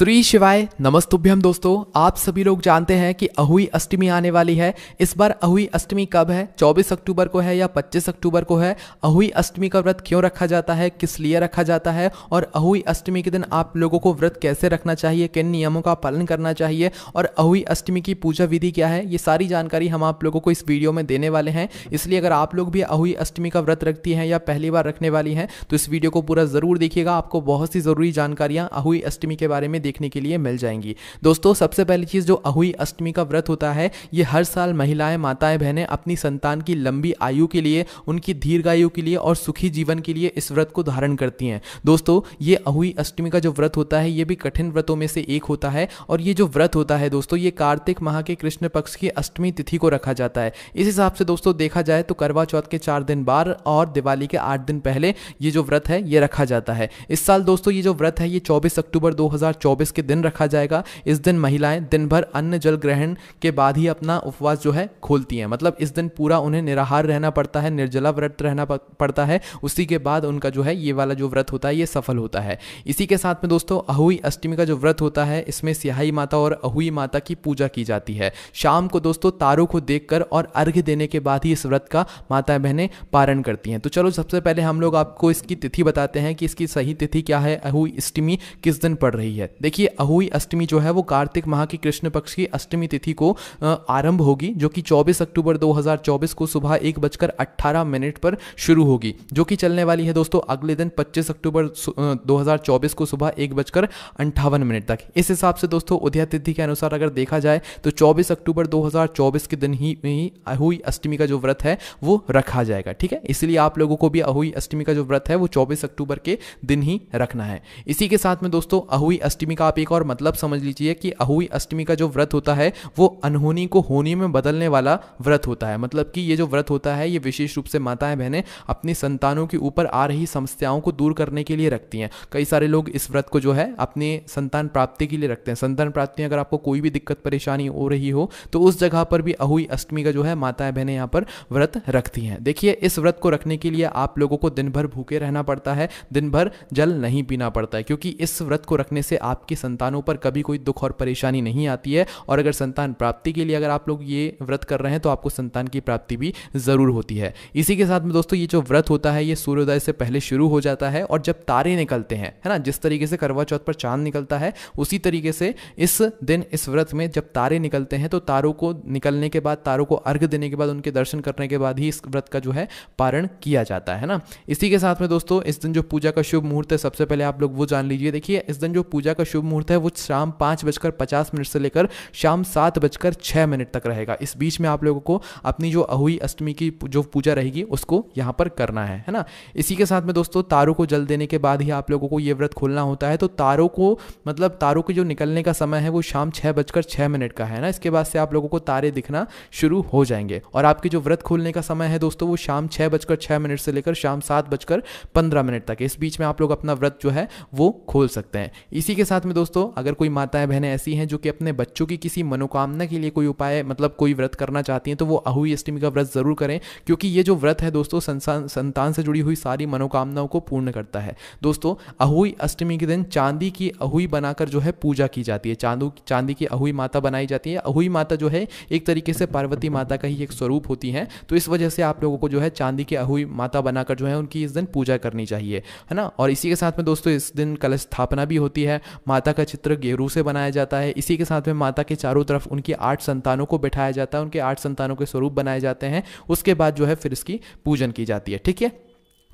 श्री शिवाय नमस्तुभ्यम दोस्तों आप सभी लोग जानते हैं कि अहुई अष्टमी आने वाली है इस बार अहुई अष्टमी कब है 24 अक्टूबर को है या 25 अक्टूबर को है अहुई अष्टमी का व्रत क्यों रखा जाता है किस लिए रखा जाता है और अहुई अष्टमी के दिन आप लोगों को व्रत कैसे रखना चाहिए किन नियमों का पालन करना चाहिए और अहुई अष्टमी की पूजा विधि क्या है ये सारी जानकारी हम आप लोगों को इस वीडियो में देने वाले हैं इसलिए अगर आप लोग भी अहुई अष्टमी का व्रत रखती हैं या पहली बार रखने वाली हैं तो इस वीडियो को पूरा ज़रूर देखिएगा आपको बहुत सी ज़रूरी जानकारियाँ अहुई अष्टमी के बारे में देखने के लिए मिल जाएंगी दोस्तों सबसे पहली चीज़ जो अहुई अष्टमी का व्रत होता है ये हर साल महिलाएं माताएं बहनें अपनी संतान की लंबी आयु के लिए उनकी दीर्घायु के लिए और सुखी जीवन के लिए इस व्रत को धारण करती हैं दोस्तों ये अहुई अष्टमी का जो व्रत होता है ये भी कठिन व्रतों में से एक होता है और ये जो व्रत होता है दोस्तों ये कार्तिक माह के कृष्ण पक्ष की अष्टमी तिथि को रखा जाता है इस हिसाब से दोस्तों देखा जाए तो करवा चौथ के चार दिन बाद और दिवाली के आठ दिन पहले ये जो व्रत है ये रखा जाता है इस साल दोस्तों ये जो व्रत है ये चौबीस अक्टूबर दो चौबीस के दिन रखा जाएगा इस दिन महिलाएं दिन भर अन्न जल ग्रहण के बाद ही अपना उपवास जो है खोलती हैं मतलब इस दिन पूरा उन्हें निराहार रहना पड़ता है निर्जला व्रत रहना पड़ता है उसी के बाद उनका जो है ये वाला जो व्रत होता है ये सफल होता है इसी के साथ में दोस्तों अहुई अष्टमी का जो व्रत होता है इसमें सियाही माता और अहुई माता की पूजा की जाती है शाम को दोस्तों तारों को देखकर और अर्घ्य देने के बाद ही इस व्रत का माता बहनें पारण करती हैं तो चलो सबसे पहले हम लोग आपको इसकी तिथि बताते हैं कि इसकी सही तिथि क्या है अहुई अष्टमी किस दिन पड़ रही है देखिए अहुई अष्टमी जो है वो कार्तिक माह की कृष्ण पक्ष की अष्टमी तिथि को आरंभ होगी जो कि 24 अक्टूबर 2024 को सुबह एक बजकर अट्ठारह मिनट पर शुरू होगी जो कि चलने वाली है दोस्तों अगले दिन 25 अक्टूबर 2024 को सुबह एक बजकर अंठावन मिनट तक इस हिसाब से दोस्तों उदया तिथि के अनुसार अगर देखा जाए तो चौबीस अक्टूबर दो के दिन ही ही अहुई अष्टमी का जो व्रत है वो रखा जाएगा ठीक है इसलिए आप लोगों को भी अहुई अष्टमी का जो व्रत है वो चौबीस अक्टूबर के दिन ही रखना है इसी के साथ में दोस्तों अहुई अष्टमी अष्टमी का आप एक और मतलब समझ लीजिए कि अहुई अष्टमी का जो व्रत होता है वो अनहोनी को होनी में बदलने वाला व्रत होता है मतलब कि ये जो व्रत होता है ये विशेष रूप से माताएं बहनें अपनी संतानों के ऊपर आ रही समस्याओं को दूर करने के लिए रखती हैं कई सारे लोग इस व्रत को जो है अपने संतान प्राप्ति के लिए रखते हैं संतान प्राप्ति अगर आपको कोई भी दिक्कत परेशानी हो रही हो तो उस जगह पर भी अहुई अष्टमी का जो है माताएं बहनें यहाँ पर व्रत रखती हैं देखिए इस व्रत को रखने के लिए आप लोगों को दिन भर भूखे रहना पड़ता है दिन भर जल नहीं पीना पड़ता है क्योंकि इस व्रत को रखने से आप आपकी संतानों पर कभी कोई दुख और परेशानी नहीं आती है और अगर संतान प्राप्ति के लिए अगर आप लोग ये व्रत कर रहे हैं तो आपको संतान की प्राप्ति भी ज़रूर होती है इसी के साथ में दोस्तों ये जो व्रत होता है ये सूर्योदय से पहले शुरू हो जाता है और जब तारे निकलते हैं है ना जिस तरीके से करवा चौथ पर चांद निकलता है उसी तरीके से इस दिन इस व्रत में जब तारे निकलते हैं तो तारों को निकलने के बाद तारों को अर्घ देने के बाद उनके दर्शन करने के बाद ही इस व्रत का जो है पारण किया जाता है ना इसी के साथ में दोस्तों इस दिन जो पूजा का शुभ मुहूर्त है सबसे पहले आप लोग वो जान लीजिए देखिए इस दिन जो पूजा का शुभ मुहूर्त है वो शाम पाँच बजकर पचास मिनट से लेकर शाम सात बजकर छः मिनट तक रहेगा इस बीच में आप लोगों को अपनी जो अहुई अष्टमी की जो पूजा रहेगी उसको यहाँ पर करना है है ना इसी के साथ में दोस्तों तारों को जल देने के बाद ही आप लोगों को ये व्रत खोलना होता है तो तारों को मतलब तारों के जो निकलने का समय है वो शाम छः बजकर छः मिनट का है ना इसके बाद से आप लोगों को तारे दिखना शुरू हो जाएंगे और आपके जो व्रत खोलने का समय है दोस्तों वो शाम छः बजकर छः मिनट से लेकर शाम सात बजकर पंद्रह मिनट तक इस बीच में आप लोग अपना व्रत जो है वो खोल सकते हैं इसी के साथ साथ में दोस्तों अगर कोई माताएं बहनें ऐसी हैं जो कि अपने बच्चों की किसी मनोकामना के लिए कोई उपाय मतलब कोई व्रत करना चाहती हैं तो वो अहुई अष्टमी का व्रत जरूर करें क्योंकि ये जो व्रत है दोस्तों संतान से जुड़ी हुई सारी मनोकामनाओं को पूर्ण करता है दोस्तों अहुई अष्टमी के दिन चांदी की अहुई बनाकर जो है पूजा की जाती है चांदू चांदी की अहुई माता बनाई जाती है अहुई माता जो है एक तरीके से पार्वती माता का ही एक स्वरूप होती है तो इस वजह से आप लोगों को जो है चांदी की अहुई माता बनाकर जो है उनकी इस दिन पूजा करनी चाहिए है ना और इसी के साथ में दोस्तों इस दिन कलश स्थापना भी होती है माता का चित्र गेरू से बनाया जाता है इसी के साथ में माता के चारों तरफ उनकी आठ संतानों को बैठाया जाता है उनके आठ संतानों के स्वरूप बनाए जाते हैं उसके बाद जो है फिर इसकी पूजन की जाती है ठीक है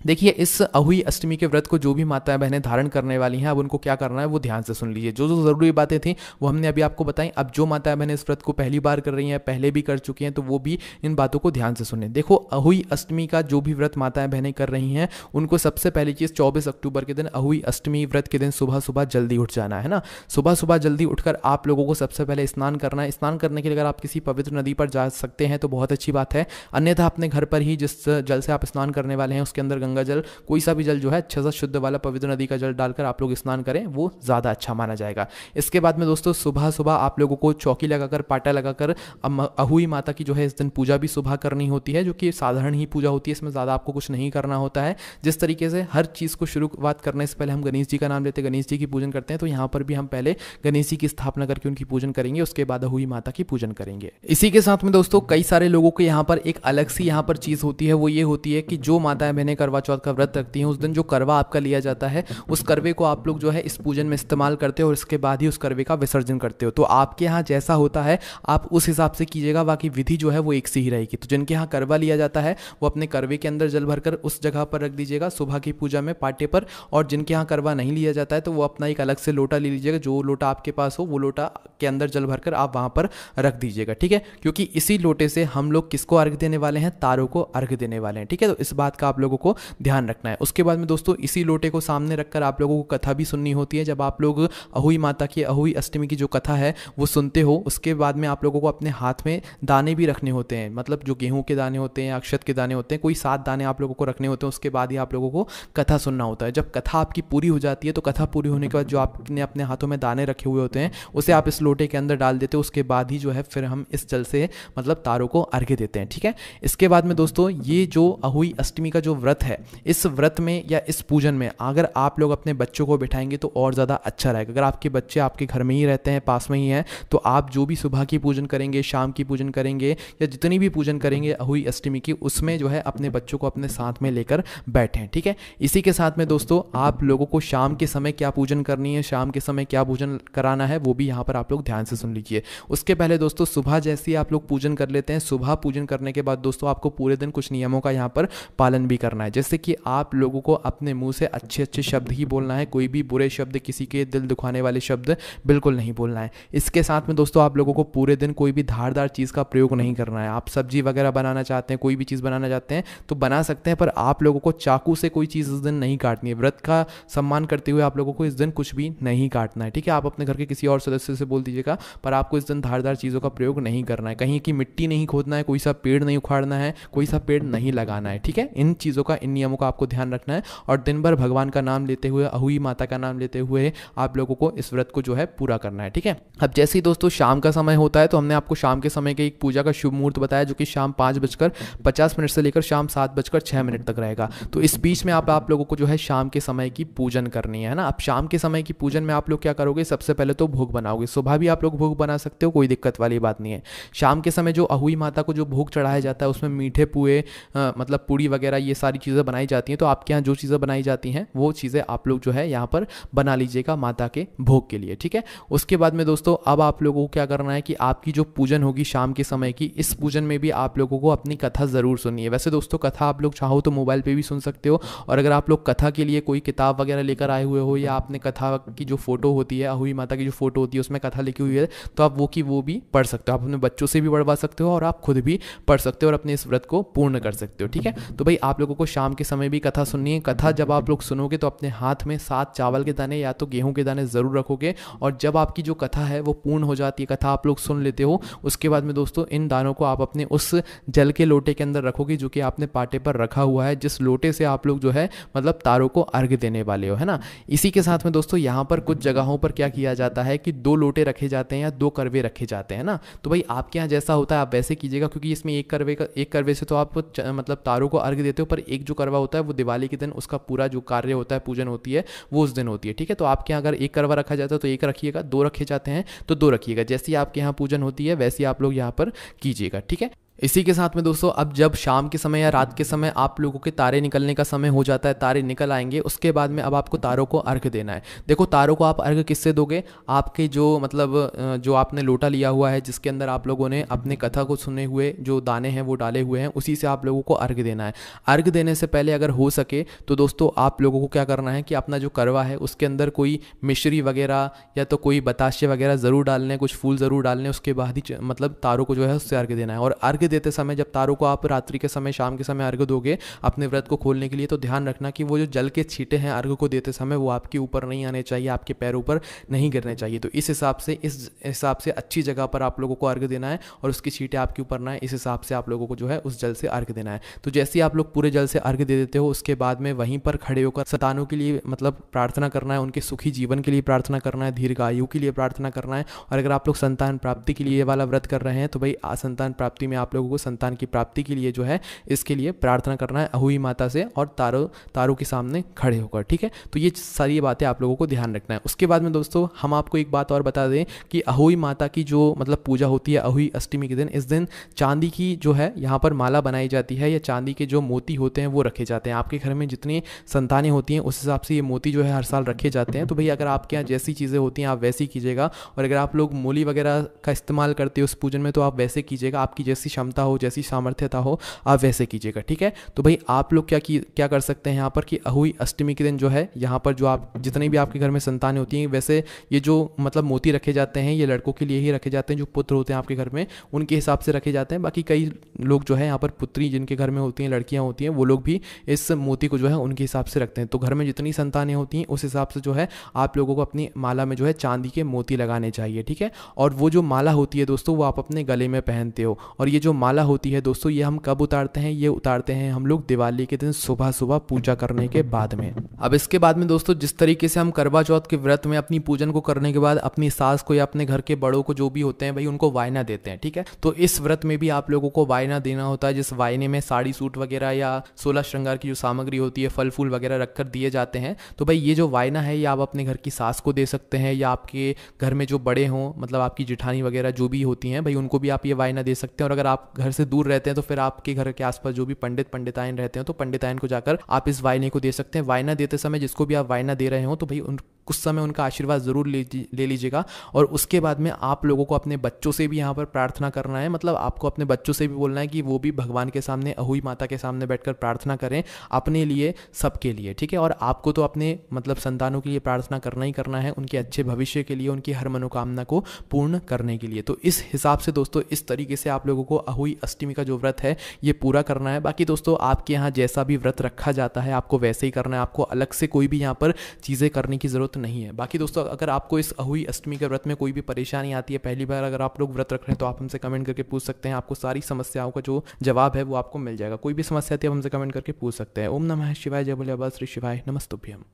देखिए इस अहुई अष्टमी के व्रत को जो भी माताएं बहनें धारण करने वाली हैं अब उनको क्या करना है वो ध्यान से सुन लीजिए जो जो ज़रूरी बातें थी वो हमने अभी आपको बताई अब जो माताएं बहनें इस व्रत को पहली बार कर रही हैं पहले भी कर चुकी हैं तो वो भी इन बातों को ध्यान से सुने देखो अहुई अष्टमी का जो भी व्रत माताएं बहनें कर रही हैं उनको सबसे पहली चीज़ चौबीस अक्टूबर के दिन अहुई अष्टमी व्रत के दिन सुबह सुबह जल्दी उठ जाना है ना सुबह सुबह जल्दी उठकर आप लोगों को सबसे पहले स्नान करना है स्नान करने के लिए अगर आप किसी पवित्र नदी पर जा सकते हैं तो बहुत अच्छी बात है अन्यथा अपने घर पर ही जिस जल से आप स्नान करने वाले हैं उसके अंदर गंगा गंगा जल कोई सा भी जल जो है अच्छा सा शुद्ध वाला पवित्र नदी का जल डालकर आप लोग स्नान करें वो ज़्यादा अच्छा माना जाएगा इसके बाद में दोस्तों सुबह सुबह आप लोगों को चौकी लगाकर पाटा लगाकर अहुई माता की जो है इस दिन पूजा भी सुबह करनी होती है जो कि साधारण ही पूजा होती है इसमें ज़्यादा आपको कुछ नहीं करना होता है जिस तरीके से हर चीज़ को शुरुआत करने से पहले हम गणेश जी का नाम लेते हैं गणेश जी की पूजन करते हैं तो यहाँ पर भी हम पहले गणेश जी की स्थापना करके उनकी पूजन करेंगे उसके बाद अहुई माता की पूजन करेंगे इसी के साथ में दोस्तों कई सारे लोगों के यहाँ पर एक अलग सी यहाँ पर चीज़ होती है वो ये होती है कि जो माताएं बहने करवा चौथ का व्रत रखती हैं उस दिन जो करवा आपका लिया जाता है उस करवे को आप लोग जो है इस पूजन में इस्तेमाल करते हो और इसके बाद ही उस करवे का विसर्जन करते हो तो आपके यहाँ जैसा होता है आप उस हिसाब से कीजिएगा बाकी विधि जो है वो एक सी ही रहेगी तो जिनके यहाँ करवा लिया जाता है वो अपने करवे के अंदर जल भरकर उस जगह पर रख दीजिएगा सुबह की पूजा में पाटे पर और जिनके यहाँ करवा नहीं लिया जाता है तो वो अपना एक अलग से लोटा ले लीजिएगा जो लोटा आपके पास हो वो लोटा के अंदर जल भरकर आप वहाँ पर रख दीजिएगा ठीक है क्योंकि इसी लोटे से हम लोग किसको अर्घ देने वाले हैं तारों को अर्घ देने वाले हैं ठीक है तो इस बात का आप लोगों को ध्यान रखना है उसके बाद में दोस्तों इसी लोटे को सामने रखकर आप लोगों को कथा भी सुननी होती है जब आप लोग अहुई माता की अहुई अष्टमी की जो कथा है वो सुनते हो उसके बाद में आप लोगों को अपने हाथ में दाने भी रखने होते हैं मतलब जो गेहूँ के दाने होते हैं अक्षत के दाने होते हैं कोई सात दाने आप लोगों को रखने होते हैं उसके बाद ही आप लोगों को कथा सुनना होता है जब कथा आपकी पूरी हो जाती है तो कथा पूरी होने के बाद जो आपने अपने हाथों में दाने रखे हुए होते हैं उसे आप इस लोटे के अंदर डाल देते हो उसके बाद ही जो है फिर हम इस जल से मतलब तारों को अर्घ्य देते हैं ठीक है इसके बाद में दोस्तों ये जो अहुई अष्टमी का जो व्रत है है इस व्रत में या इस पूजन में अगर आप लोग अपने बच्चों को बिठाएंगे तो और ज़्यादा अच्छा रहेगा अगर आपके बच्चे आपके घर में ही रहते हैं पास में ही हैं तो आप जो भी सुबह की पूजन करेंगे शाम की पूजन करेंगे या जितनी भी पूजन करेंगे हुई अष्टमी की उसमें जो है अपने बच्चों को अपने साथ में लेकर बैठें ठीक है इसी के साथ में दोस्तों आप लोगों को शाम के समय क्या पूजन करनी है शाम के समय क्या पूजन कराना है वो भी यहाँ पर आप लोग ध्यान से सुन लीजिए उसके पहले दोस्तों सुबह जैसे ही आप लोग पूजन कर लेते हैं सुबह पूजन करने के बाद दोस्तों आपको पूरे दिन कुछ नियमों का यहाँ पर पालन भी करना है जैसे जैसे कि आप लोगों को अपने मुंह से अच्छे अच्छे शब्द ही बोलना है कोई भी बुरे शब्द किसी के दिल दुखाने वाले शब्द बिल्कुल नहीं बोलना है इसके साथ में दोस्तों आप लोगों को पूरे दिन कोई भी धारदार चीज़ का प्रयोग नहीं करना है आप सब्जी वगैरह बनाना चाहते हैं कोई भी चीज़ बनाना चाहते हैं तो बना सकते हैं पर आप लोगों को चाकू से कोई चीज़ इस दिन नहीं काटनी है व्रत का सम्मान करते हुए आप लोगों को इस दिन कुछ भी नहीं काटना है ठीक है आप अपने घर के किसी और सदस्य से बोल दीजिएगा पर आपको इस दिन धारदार चीज़ों का प्रयोग नहीं करना है कहीं की मिट्टी नहीं खोदना है कोई सा पेड़ नहीं उखाड़ना है कोई सा पेड़ नहीं लगाना है ठीक है इन चीज़ों का इन नियमों का आपको ध्यान रखना है और दिन भर भगवान का नाम लेते हुए अहुई माता का नाम लेते हुए आप लोगों को इस व्रत को जो है पूरा करना है ठीक है अब जैसे ही दोस्तों शाम का समय होता है तो हमने आपको शाम के समय के एक पूजा का शुभ मुहूर्त बताया जो कि शाम पाँच बजकर पचास मिनट से लेकर शाम सात बजकर छः मिनट तक रहेगा तो इस बीच में आप आप लोगों को जो है शाम के समय की पूजन करनी है ना अब शाम के समय की पूजन में आप लोग क्या करोगे सबसे पहले तो भोग बनाओगे सुबह भी आप लोग भोग बना सकते हो कोई दिक्कत वाली बात नहीं है शाम के समय जो अहुई माता को जो भोग चढ़ाया जाता है उसमें मीठे पुए मतलब पूड़ी वगैरह ये सारी चीज़ें बनाई जाती हैं तो आपके यहाँ जो चीज़ें बनाई जाती हैं वो चीज़ें आप लोग जो है यहाँ पर बना लीजिएगा माता के भोग के लिए ठीक है उसके बाद में दोस्तों अब आप लोगों को क्या करना है कि आपकी जो पूजन होगी शाम के समय की इस पूजन में भी आप लोगों को अपनी कथा ज़रूर सुननी है वैसे दोस्तों कथा आप लोग चाहो तो मोबाइल पर भी सुन सकते हो और अगर आप लोग कथा के लिए कोई किताब वगैरह लेकर आए हुए हो या आपने कथा की जो फ़ोटो होती है अहुई माता की जो फ़ोटो होती है उसमें कथा लिखी हुई है तो आप वो की वो भी पढ़ सकते हो आप अपने बच्चों से भी पढ़वा सकते हो और आप खुद भी पढ़ सकते हो और अपने इस व्रत को पूर्ण कर सकते हो ठीक है तो भाई आप लोगों को शाम के समय भी कथा सुननी है कथा जब आप लोग सुनोगे तो अपने हाथ में सात चावल के दाने या तो गेहूं के दाने ज़रूर रखोगे और जब आपकी जो कथा है वो पूर्ण हो जाती है कथा आप लोग सुन लेते हो उसके बाद में दोस्तों इन दानों को आप अपने उस जल के लोटे के अंदर रखोगे जो कि आपने पाटे पर रखा हुआ है जिस लोटे से आप लोग जो है मतलब तारों को अर्घ देने वाले हो है ना इसी के साथ में दोस्तों यहाँ पर कुछ जगहों पर क्या किया जाता है कि दो लोटे रखे जाते हैं या दो करवे रखे जाते हैं ना तो भाई आपके यहाँ जैसा होता है आप वैसे कीजिएगा क्योंकि इसमें एक करवे का एक करवे से तो आप मतलब तारों को अर्घ देते हो पर एक जो करवा होता है वो दिवाली के दिन उसका पूरा जो कार्य होता है पूजन होती है वो उस दिन होती है ठीक है तो आपके यहाँ अगर एक करवा रखा जाता है तो एक रखिएगा दो रखे जाते हैं तो दो रखिएगा जैसी आपके यहाँ पूजन होती है वैसी आप लोग यहाँ पर कीजिएगा ठीक है इसी के साथ में दोस्तों अब जब शाम के समय या रात के समय आप लोगों के तारे निकलने का समय हो जाता है तारे निकल आएंगे उसके बाद में अब आपको तारों को अर्घ देना है देखो तारों को आप अर्घ किससे दोगे आपके जो मतलब जो आपने लोटा लिया हुआ है जिसके अंदर आप लोगों ने अपने कथा को सुने हुए जो दाने हैं वो डाले हुए हैं उसी से आप लोगों को अर्घ देना है अर्घ देने से पहले अगर हो सके तो दोस्तों आप लोगों को क्या करना है कि अपना जो करवा है उसके अंदर कोई मिश्री वगैरह या तो कोई बताशे वगैरह ज़रूर डालने कुछ फूल ज़रूर डालने उसके बाद ही मतलब तारों को जो है उससे अर्घ देना है और अर्घ अर्घ्य देते समय जब तारों को आप रात्रि के समय शाम के समय अर्घ्य दोगे अपने व्रत को खोलने के लिए तो ध्यान रखना कि वो जो जल के छीटे हैं अर्घ्य को देते समय वो आपके ऊपर नहीं आने चाहिए आपके पैरों पर नहीं गिरने चाहिए तो इस हिसाब से इस हिसाब से अच्छी जगह पर आप लोगों को अर्घ्य देना है और उसकी छीटें आपके ऊपर ना है इस हिसाब से आप लोगों को जो है उस जल से अर्घ्य देना है तो जैसे ही आप लोग पूरे जल से अर्घ्य दे देते हो उसके बाद में वहीं पर खड़े होकर सतानों के लिए मतलब प्रार्थना करना है उनके सुखी जीवन के लिए प्रार्थना करना है दीर्घायु के लिए प्रार्थना करना है और अगर आप लोग संतान प्राप्ति के लिए ये वाला व्रत कर रहे हैं तो भाई संतान प्राप्ति में आप लोगों को संतान की प्राप्ति के लिए जो है इसके लिए प्रार्थना करना है अहुई माता से और तारो तारों के सामने खड़े होकर ठीक है तो ये सारी बातें आप लोगों को ध्यान रखना है उसके बाद में दोस्तों हम आपको एक बात और बता दें कि अहुई माता की जो मतलब पूजा होती है अहुई अष्टमी के दिन इस दिन चांदी की जो है यहाँ पर माला बनाई जाती है या चांदी के जो मोती होते हैं वो रखे जाते हैं आपके घर में जितनी संतानें होती हैं उस हिसाब से ये मोती जो है हर साल रखे जाते हैं तो भाई अगर आपके यहाँ जैसी चीज़ें होती हैं आप वैसी कीजिएगा और अगर आप लोग मूली वगैरह का इस्तेमाल करते हो उस पूजन में तो आप वैसे कीजिएगा आपकी जैसी क्षमता क्षमता हो जैसी सामर्थ्यता हो आप वैसे कीजिएगा ठीक है तो भाई आप लोग क्या की क्या कर सकते हैं यहाँ पर कि अहुई अष्टमी के दिन जो है यहाँ पर जो आप जितने भी आपके घर में संतानें होती हैं वैसे ये जो मतलब मोती रखे जाते हैं ये लड़कों के लिए ही रखे जाते हैं जो पुत्र होते हैं आपके घर में उनके हिसाब से रखे जाते हैं बाकी कई लोग जो है यहाँ पर पुत्री जिनके घर में होती हैं लड़कियाँ होती हैं वो लोग भी इस मोती को जो है उनके हिसाब से रखते हैं तो घर में जितनी संतानें होती हैं उस हिसाब से जो है आप लोगों को अपनी माला में जो है चांदी के मोती लगाने चाहिए ठीक है और वो जो माला होती है दोस्तों वो आप अपने गले में पहनते हो और ये जो माला होती है दोस्तों ये हम कब उतारते हैं ये उतारते हैं हम लोग दिवाली के दिन सुबह सुबह पूजा करने के बाद में अब इसके बाद में दोस्तों जिस तरीके से हम करवा चौथ के व्रत में अपनी पूजन को करने के बाद अपनी सास को या अपने घर के बड़ों को जो भी होते हैं भाई उनको वायना देते हैं ठीक है तो इस व्रत में भी आप लोगों को वायना देना होता है जिस वायने में साड़ी सूट वगैरह या सोलह श्रृंगार की जो सामग्री होती है फल फूल वगैरह रखकर दिए जाते हैं तो भाई ये जो वायना है ये आप अपने घर की सास को दे सकते हैं या आपके घर में जो बड़े हों मतलब आपकी जिठानी वगैरह जो भी होती हैं भाई उनको भी आप ये वायना दे सकते हैं और अगर आप घर से दूर रहते हैं तो फिर आपके घर के आसपास जो भी पंडित पंडितायन रहते हैं तो पंडितायन को जाकर आप इस वायने को दे सकते हैं वायना देते समय जिसको भी आप वायना दे रहे हो तो भाई उन कुछ समय उनका आशीर्वाद ज़रूर ले लीजिएगा और उसके बाद में आप लोगों को अपने बच्चों से भी यहाँ पर प्रार्थना करना है मतलब आपको अपने बच्चों से भी बोलना है कि वो भी भगवान के सामने अहुई माता के सामने बैठकर प्रार्थना करें अपने लिए सबके लिए ठीक है और आपको तो अपने मतलब संतानों के लिए प्रार्थना करना ही करना है उनके अच्छे भविष्य के लिए उनकी हर मनोकामना को पूर्ण करने के लिए तो इस हिसाब से दोस्तों इस तरीके से आप लोगों को अहुई अष्टमी का जो व्रत है ये पूरा करना है बाकी दोस्तों आपके यहाँ जैसा भी व्रत रखा जाता है आपको वैसे ही करना है आपको अलग से कोई भी यहाँ पर चीज़ें करने की ज़रूरत तो नहीं है बाकी दोस्तों अगर आपको इस अहुई अष्टमी के व्रत में कोई भी परेशानी आती है पहली बार अगर आप लोग व्रत रख रहे हैं तो आप हमसे कमेंट करके पूछ सकते हैं आपको सारी समस्याओं का जो जवाब है वो आपको मिल जाएगा कोई भी समस्या आती है आप हमसे कमेंट करके पूछ सकते हैं ओम नमः शिवाय जय बोले श्री शिवाय नमस्तुभ्यम